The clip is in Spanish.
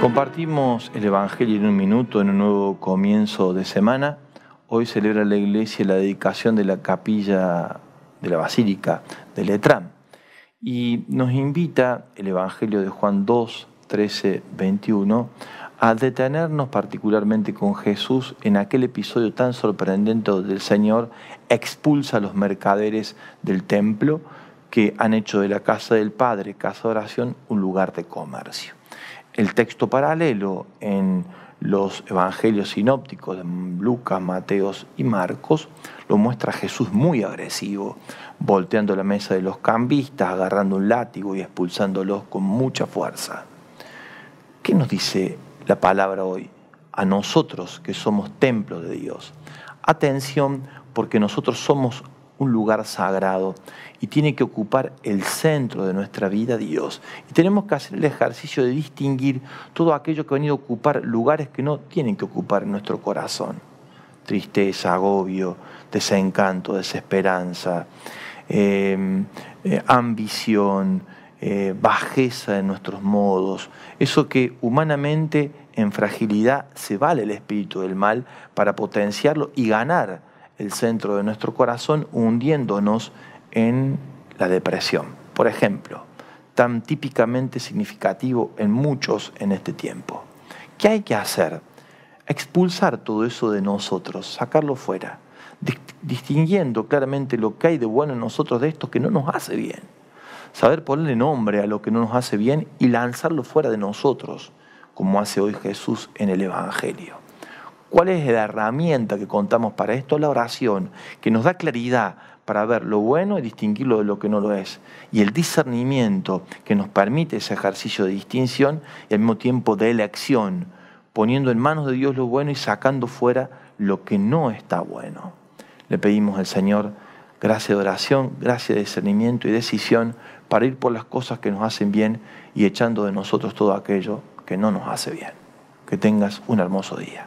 Compartimos el Evangelio en un minuto en un nuevo comienzo de semana. Hoy celebra la iglesia la dedicación de la capilla de la Basílica de Letrán. Y nos invita el Evangelio de Juan 2, 13, 21 a detenernos particularmente con Jesús en aquel episodio tan sorprendente donde el Señor expulsa a los mercaderes del templo que han hecho de la casa del Padre, casa de oración, un lugar de comercio el texto paralelo en los evangelios sinópticos de Lucas, Mateos y Marcos, lo muestra Jesús muy agresivo, volteando la mesa de los cambistas, agarrando un látigo y expulsándolos con mucha fuerza. ¿Qué nos dice la palabra hoy? A nosotros que somos templo de Dios. Atención porque nosotros somos un lugar sagrado y tiene que ocupar el centro de nuestra vida Dios. Y tenemos que hacer el ejercicio de distinguir todo aquello que ha venido a ocupar lugares que no tienen que ocupar en nuestro corazón. Tristeza, agobio, desencanto, desesperanza, em, eh, ambición, eh, bajeza de nuestros modos, eso que humanamente en fragilidad se vale el espíritu del mal para potenciarlo y ganar el centro de nuestro corazón, hundiéndonos en la depresión. Por ejemplo, tan típicamente significativo en muchos en este tiempo. ¿Qué hay que hacer? Expulsar todo eso de nosotros, sacarlo fuera, distinguiendo claramente lo que hay de bueno en nosotros de esto que no nos hace bien. Saber ponerle nombre a lo que no nos hace bien y lanzarlo fuera de nosotros, como hace hoy Jesús en el Evangelio. ¿Cuál es la herramienta que contamos para esto? La oración, que nos da claridad para ver lo bueno y distinguirlo de lo que no lo es. Y el discernimiento que nos permite ese ejercicio de distinción y al mismo tiempo de elección, poniendo en manos de Dios lo bueno y sacando fuera lo que no está bueno. Le pedimos al Señor gracia de oración, gracia de discernimiento y decisión para ir por las cosas que nos hacen bien y echando de nosotros todo aquello que no nos hace bien. Que tengas un hermoso día.